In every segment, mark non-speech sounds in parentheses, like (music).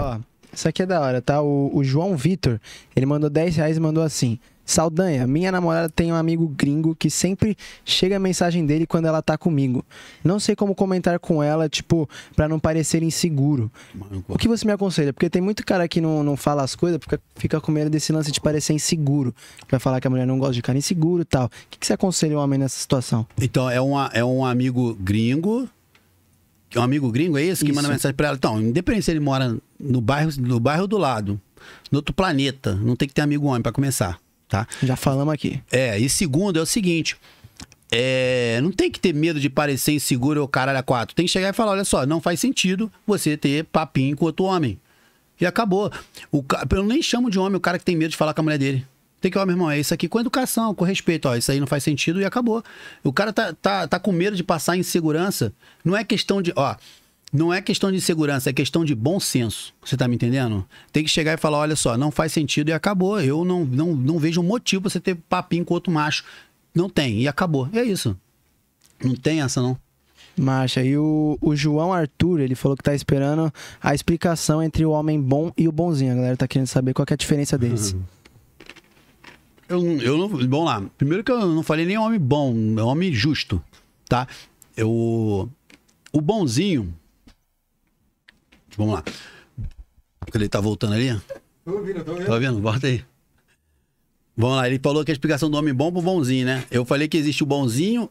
Ó, isso aqui é da hora, tá? O, o João Vitor, ele mandou 10 reais e mandou assim. Saldanha, minha namorada tem um amigo gringo que sempre chega a mensagem dele quando ela tá comigo. Não sei como comentar com ela, tipo, para não parecer inseguro. O que você me aconselha? Porque tem muito cara que não, não fala as coisas porque fica com medo desse lance de parecer inseguro. Vai falar que a mulher não gosta de cara inseguro e tal. O que, que você aconselha o homem nessa situação? Então, é, uma, é um amigo gringo. É um amigo gringo é esse que Isso. manda mensagem pra ela. Então, independente se ele mora no bairro, no bairro do lado, no outro planeta. Não tem que ter amigo homem para começar, tá? Já falamos aqui. É, e segundo é o seguinte, é, não tem que ter medo de parecer inseguro ou caralho a quatro. Tem que chegar e falar: olha só, não faz sentido você ter papinho com outro homem. E acabou. O, eu nem chamo de homem o cara que tem medo de falar com a mulher dele. Tem que, ó, meu irmão, é isso aqui com educação, com respeito, ó, isso aí não faz sentido e acabou. O cara tá, tá, tá com medo de passar insegurança. Não é questão de, ó, não é questão de segurança, é questão de bom senso. Você tá me entendendo? Tem que chegar e falar: olha só, não faz sentido e acabou. Eu não, não, não vejo motivo pra você ter papinho com outro macho. Não tem, e acabou. É isso. Não tem essa, não. Macho. e o, o, João Arthur, ele falou que tá esperando a explicação entre o homem bom e o bonzinho. A galera tá querendo saber qual que é a diferença deles. (laughs) Eu, eu não. Bom lá. Primeiro que eu não falei nem homem bom, é homem justo, tá? Eu. O bonzinho, Vamos lá. Porque ele tá voltando ali? Tô ouvindo, tô ouvindo. Tá vendo? Bota aí. Vamos lá, ele falou que a explicação do homem bom pro bonzinho, né? Eu falei que existe o bonzinho,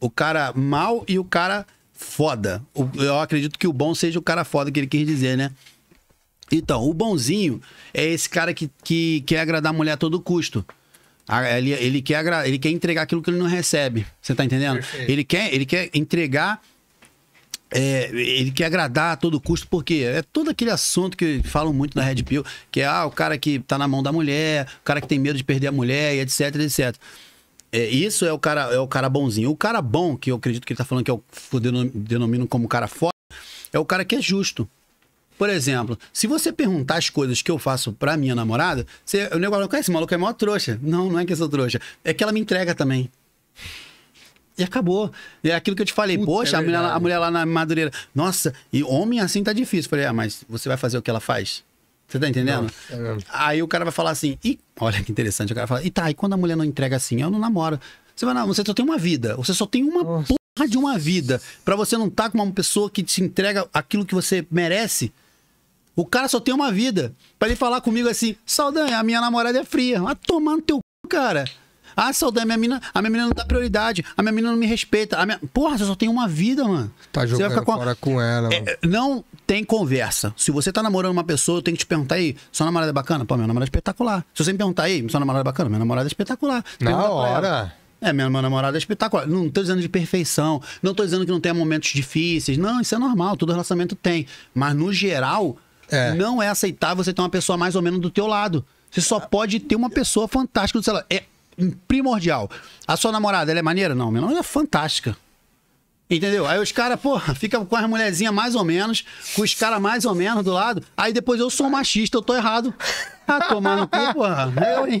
o cara mal e o cara foda. Eu acredito que o bom seja o cara foda que ele quis dizer, né? Então, o bonzinho é esse cara que, que quer agradar a mulher a todo custo. Ele, ele, quer, ele quer entregar aquilo que ele não recebe. Você tá entendendo? Ele quer, ele quer entregar é, ele quer agradar a todo custo, porque é todo aquele assunto que falam muito na Red Pill, que é ah, o cara que tá na mão da mulher, o cara que tem medo de perder a mulher, e etc, etc. É, isso é o cara é o cara bonzinho. O cara bom, que eu acredito que ele tá falando que eu denomino como cara foda, é o cara que é justo. Por exemplo, se você perguntar as coisas que eu faço pra minha namorada, você, o negócio, é esse maluco é mó trouxa. Não, não é que eu sou trouxa. É que ela me entrega também. E acabou. É aquilo que eu te falei. Poxa, é a, mulher, a, mulher, lá na Madureira. Nossa, e homem assim tá difícil. falei, ah, mas você vai fazer o que ela faz? Você tá entendendo? é aí o cara vai falar assim, e olha que interessante, o cara fala, e tá, e quando a mulher não entrega assim, eu não namoro. Você vai, não, você só tem uma vida, você só tem uma Nossa. porra de uma vida. para você não tá com uma pessoa que te entrega aquilo que você merece. O cara só tem uma vida. para ele falar comigo assim, Saldanha, a minha namorada é fria. Vai tomar no teu c... cara. Ah, saudade, a minha mina, a minha mina não dá prioridade, a minha mina não me respeita. A minha... Porra, você só tem uma vida, mano. Tá jogando você com... com ela. É, é, não tem conversa. Se você tá namorando uma pessoa, eu tenho que te perguntar aí, sua namorada é bacana? Pô, minha namorada é espetacular. Se você me perguntar aí, sua namorada é bacana? Minha namorada é espetacular. Na hora. É, minha, minha namorada é espetacular. Não tô dizendo de perfeição, não tô dizendo que não tenha momentos difíceis. Não, isso é normal, todo relacionamento tem. Mas, no geral, é. não é aceitável você ter uma pessoa mais ou menos do teu lado. Você só pode ter uma pessoa fantástica do seu lado. É primordial. A sua namorada, ela é maneira? Não, minha namorada é fantástica. Entendeu? Aí os caras, porra, ficam com as mulherzinhas mais ou menos, com os caras mais ou menos do lado. Aí depois eu sou machista, eu tô errado. Ah, tá tomar no cu, porra. Eu, hein?